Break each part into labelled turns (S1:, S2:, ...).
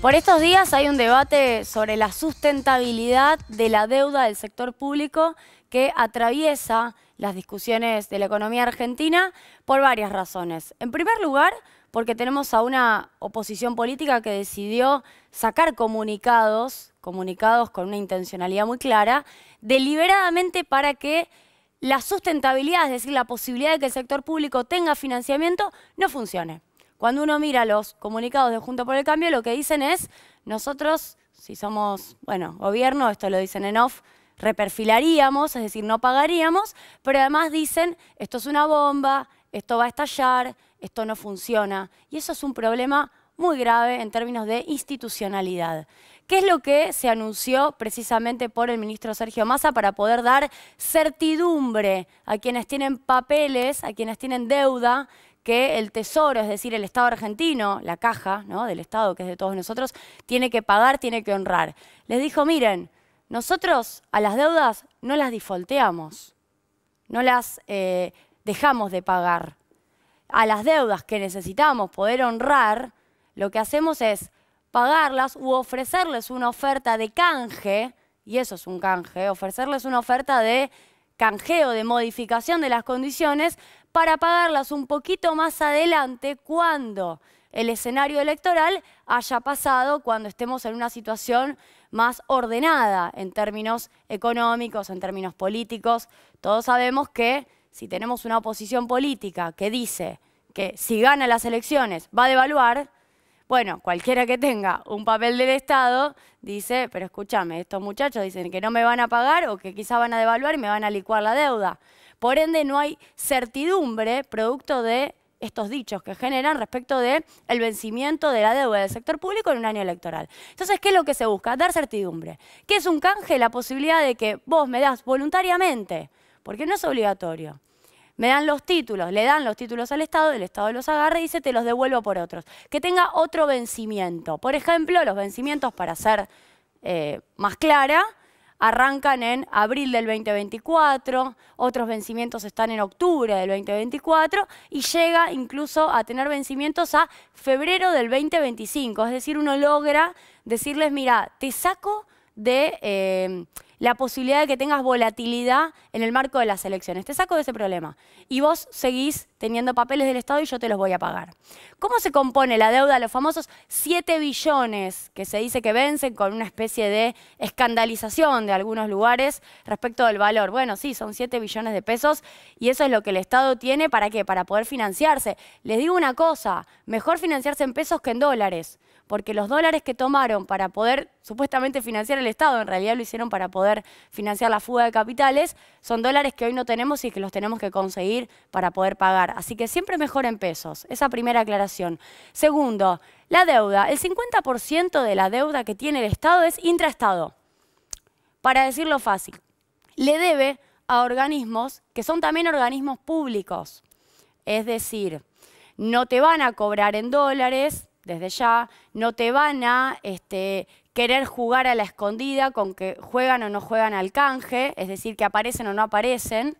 S1: Por estos días hay un debate sobre la sustentabilidad de la deuda del sector público que atraviesa las discusiones de la economía argentina por varias razones. En primer lugar, porque tenemos a una oposición política que decidió sacar comunicados, comunicados con una intencionalidad muy clara, deliberadamente para que la sustentabilidad, es decir, la posibilidad de que el sector público tenga financiamiento, no funcione. Cuando uno mira los comunicados de Junto por el Cambio, lo que dicen es, nosotros, si somos, bueno, gobierno, esto lo dicen en off, reperfilaríamos, es decir, no pagaríamos, pero además dicen, esto es una bomba, esto va a estallar, esto no funciona. Y eso es un problema muy grave en términos de institucionalidad. ¿Qué es lo que se anunció precisamente por el ministro Sergio Massa para poder dar certidumbre a quienes tienen papeles, a quienes tienen deuda que el Tesoro, es decir, el Estado argentino, la caja ¿no? del Estado, que es de todos nosotros, tiene que pagar, tiene que honrar. Les dijo, miren, nosotros a las deudas no las difolteamos, no las eh, dejamos de pagar. A las deudas que necesitamos poder honrar, lo que hacemos es pagarlas u ofrecerles una oferta de canje, y eso es un canje, ofrecerles una oferta de canjeo, de modificación de las condiciones, para pagarlas un poquito más adelante cuando el escenario electoral haya pasado, cuando estemos en una situación más ordenada en términos económicos, en términos políticos. Todos sabemos que si tenemos una oposición política que dice que si gana las elecciones va a devaluar, bueno, cualquiera que tenga un papel del Estado dice, pero escúchame, estos muchachos dicen que no me van a pagar o que quizá van a devaluar y me van a licuar la deuda. Por ende, no hay certidumbre producto de estos dichos que generan respecto de vencimiento de la deuda del sector público en un año electoral. Entonces, ¿qué es lo que se busca? Dar certidumbre. ¿Qué es un canje? La posibilidad de que vos me das voluntariamente, porque no es obligatorio, me dan los títulos, le dan los títulos al Estado, el Estado los agarra y dice te los devuelvo por otros. Que tenga otro vencimiento. Por ejemplo, los vencimientos, para ser eh, más clara, arrancan en abril del 2024, otros vencimientos están en octubre del 2024 y llega incluso a tener vencimientos a febrero del 2025. Es decir, uno logra decirles, mira, te saco de... Eh, la posibilidad de que tengas volatilidad en el marco de las elecciones. Te saco de ese problema. Y vos seguís teniendo papeles del Estado y yo te los voy a pagar. ¿Cómo se compone la deuda de los famosos 7 billones que se dice que vencen con una especie de escandalización de algunos lugares respecto del valor? Bueno, sí, son 7 billones de pesos y eso es lo que el Estado tiene para qué? Para poder financiarse. Les digo una cosa, mejor financiarse en pesos que en dólares, porque los dólares que tomaron para poder supuestamente financiar el Estado, en realidad lo hicieron para poder financiar la fuga de capitales, son dólares que hoy no tenemos y que los tenemos que conseguir para poder pagar. Así que siempre mejor en pesos. Esa primera aclaración. Segundo, la deuda. El 50% de la deuda que tiene el Estado es intraestado. Para decirlo fácil, le debe a organismos que son también organismos públicos. Es decir, no te van a cobrar en dólares desde ya, no te van a este, querer jugar a la escondida con que juegan o no juegan al canje, es decir, que aparecen o no aparecen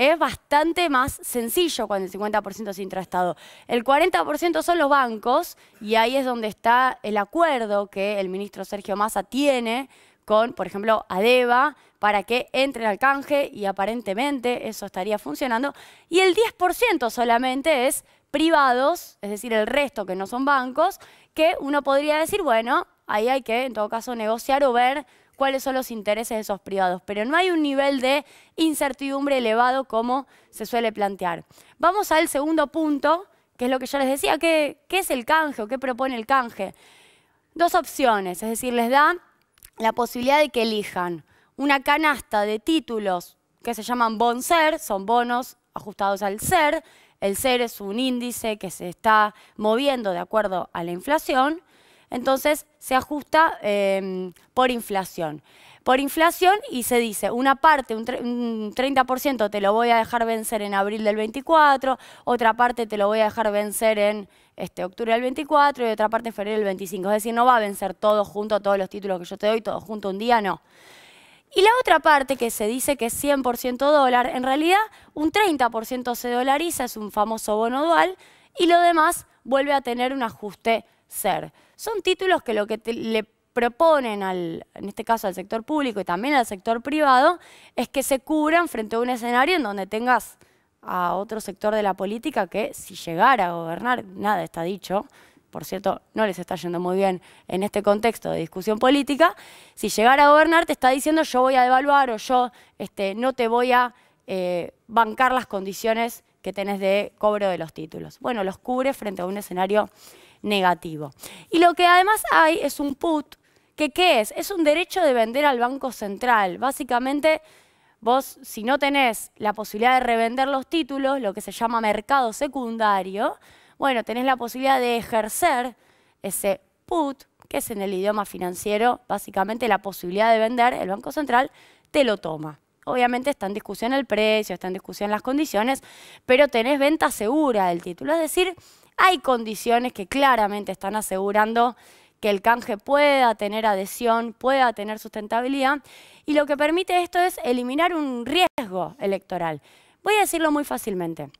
S1: es bastante más sencillo cuando el 50% es intraestado. El 40% son los bancos y ahí es donde está el acuerdo que el ministro Sergio Massa tiene con, por ejemplo, ADEBA para que entre al canje y aparentemente eso estaría funcionando. Y el 10% solamente es privados, es decir, el resto que no son bancos, que uno podría decir, bueno, ahí hay que en todo caso negociar o ver cuáles son los intereses de esos privados, pero no hay un nivel de incertidumbre elevado como se suele plantear. Vamos al segundo punto, que es lo que yo les decía, ¿qué, es el canje o qué propone el canje? Dos opciones, es decir, les da la posibilidad de que elijan una canasta de títulos que se llaman ser, son bonos ajustados al SER, el SER es un índice que se está moviendo de acuerdo a la inflación, entonces se ajusta em, por inflación. Por inflación y se dice, una parte, un, 30% te lo voy a dejar vencer en abril del 24, otra parte te lo voy a dejar vencer en este, octubre del 24 y otra parte en febrero del 25. Es decir, no va a vencer todo junto, todos los títulos que yo te doy, todo junto un día, no. Y la otra parte que se dice que es 100% dólar, en realidad un 30% se dolariza, es un famoso bono dual, y lo demás vuelve a tener un ajuste ser. Son títulos que lo que le proponen, al, en este caso al sector público y también al sector privado, es que se cubran frente a un escenario en donde tengas a otro sector de la política que si llegara a gobernar, nada está dicho, por cierto, no les está yendo muy bien en este contexto de discusión política, si llegara a gobernar te está diciendo yo voy a devaluar o yo este, no te voy a eh, bancar las condiciones que tenés de cobro de los títulos. Bueno, los cubre frente a un escenario negativo. Y lo que además hay es un put, que ¿qué es? Es un derecho de vender al Banco Central. Básicamente, vos si no tenés la posibilidad de revender los títulos, lo que se llama mercado secundario, bueno, tenés la posibilidad de ejercer ese put, que es en el idioma financiero, básicamente la posibilidad de vender, el Banco Central te lo toma. Obviamente está en discusión el precio, está en discusión las condiciones, pero tenés venta segura del título. Es decir, hay condiciones que claramente están asegurando que el canje pueda tener adhesión, pueda tener sustentabilidad, y lo que permite esto es eliminar un riesgo electoral. Voy a decirlo muy fácilmente.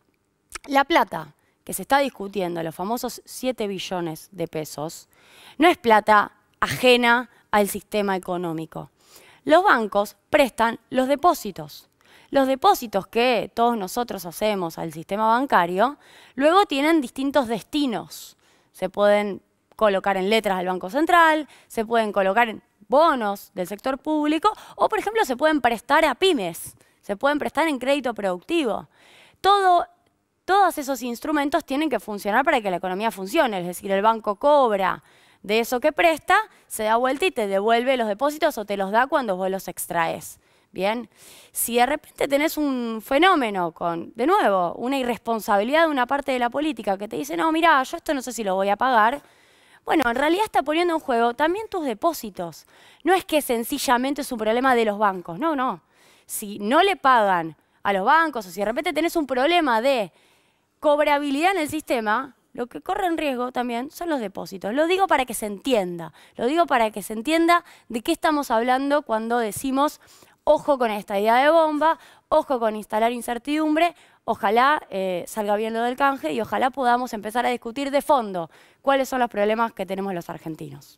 S1: La plata que se está discutiendo, los famosos 7 billones de pesos, no es plata ajena al sistema económico. Los bancos prestan los depósitos. Los depósitos que todos nosotros hacemos al sistema bancario luego tienen distintos destinos. Se pueden colocar en letras del Banco Central, se pueden colocar en bonos del sector público o, por ejemplo, se pueden prestar a pymes, se pueden prestar en crédito productivo. todos esos instrumentos tienen que funcionar para que la economía funcione, es decir, el banco cobra de eso que presta, se da vuelta y te devuelve los depósitos o te los da cuando vos los extraes. Bien, si de repente tenés un fenómeno con, de nuevo, una irresponsabilidad de una parte de la política que te dice, no, mira, yo esto no sé si lo voy a pagar, bueno, en realidad está poniendo en juego también tus depósitos. No es que sencillamente es un problema de los bancos, no, no. Si no le pagan a los bancos o si de repente tenés un problema de cobrabilidad en el sistema, lo que corre en riesgo también son los depósitos. Lo digo para que se entienda, lo digo para que se entienda de qué estamos hablando cuando decimos ojo con esta idea de bomba, ojo con instalar incertidumbre, ojalá eh, salga bien lo del canje y ojalá podamos empezar a discutir de fondo cuáles son los problemas que tenemos los argentinos.